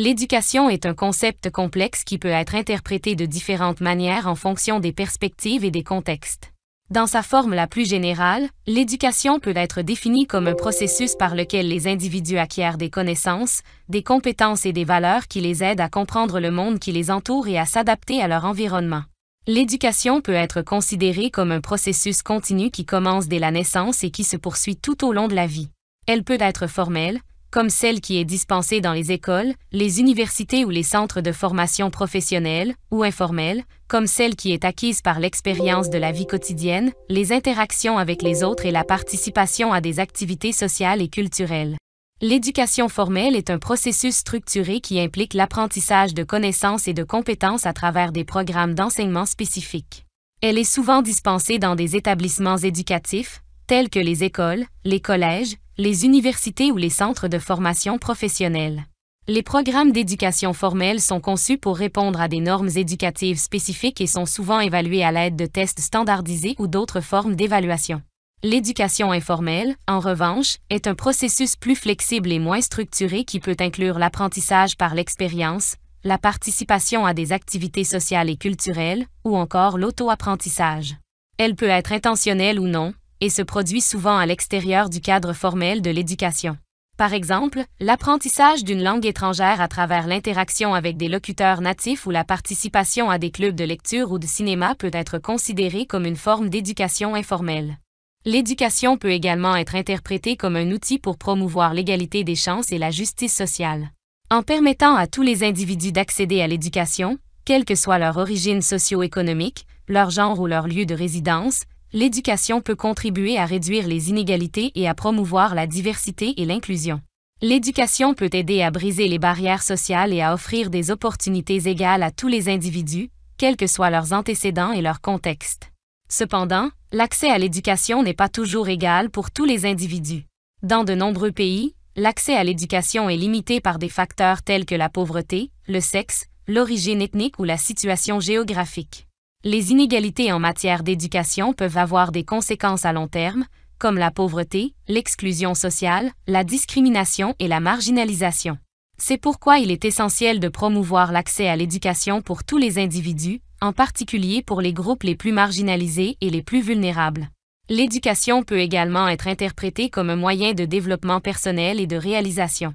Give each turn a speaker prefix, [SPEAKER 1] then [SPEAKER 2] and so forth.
[SPEAKER 1] L'éducation est un concept complexe qui peut être interprété de différentes manières en fonction des perspectives et des contextes. Dans sa forme la plus générale, l'éducation peut être définie comme un processus par lequel les individus acquièrent des connaissances, des compétences et des valeurs qui les aident à comprendre le monde qui les entoure et à s'adapter à leur environnement. L'éducation peut être considérée comme un processus continu qui commence dès la naissance et qui se poursuit tout au long de la vie. Elle peut être formelle, comme celle qui est dispensée dans les écoles, les universités ou les centres de formation professionnelle ou informelle, comme celle qui est acquise par l'expérience de la vie quotidienne, les interactions avec les autres et la participation à des activités sociales et culturelles. L'éducation formelle est un processus structuré qui implique l'apprentissage de connaissances et de compétences à travers des programmes d'enseignement spécifiques. Elle est souvent dispensée dans des établissements éducatifs, tels que les écoles, les collèges, les universités ou les centres de formation professionnelle. Les programmes d'éducation formelle sont conçus pour répondre à des normes éducatives spécifiques et sont souvent évalués à l'aide de tests standardisés ou d'autres formes d'évaluation. L'éducation informelle, en revanche, est un processus plus flexible et moins structuré qui peut inclure l'apprentissage par l'expérience, la participation à des activités sociales et culturelles, ou encore l'auto-apprentissage. Elle peut être intentionnelle ou non, et se produit souvent à l'extérieur du cadre formel de l'éducation. Par exemple, l'apprentissage d'une langue étrangère à travers l'interaction avec des locuteurs natifs ou la participation à des clubs de lecture ou de cinéma peut être considéré comme une forme d'éducation informelle. L'éducation peut également être interprétée comme un outil pour promouvoir l'égalité des chances et la justice sociale. En permettant à tous les individus d'accéder à l'éducation, quelle que soit leur origine socio-économique, leur genre ou leur lieu de résidence, l'éducation peut contribuer à réduire les inégalités et à promouvoir la diversité et l'inclusion. L'éducation peut aider à briser les barrières sociales et à offrir des opportunités égales à tous les individus, quels que soient leurs antécédents et leur contexte. Cependant, l'accès à l'éducation n'est pas toujours égal pour tous les individus. Dans de nombreux pays, l'accès à l'éducation est limité par des facteurs tels que la pauvreté, le sexe, l'origine ethnique ou la situation géographique. Les inégalités en matière d'éducation peuvent avoir des conséquences à long terme, comme la pauvreté, l'exclusion sociale, la discrimination et la marginalisation. C'est pourquoi il est essentiel de promouvoir l'accès à l'éducation pour tous les individus, en particulier pour les groupes les plus marginalisés et les plus vulnérables. L'éducation peut également être interprétée comme un moyen de développement personnel et de réalisation.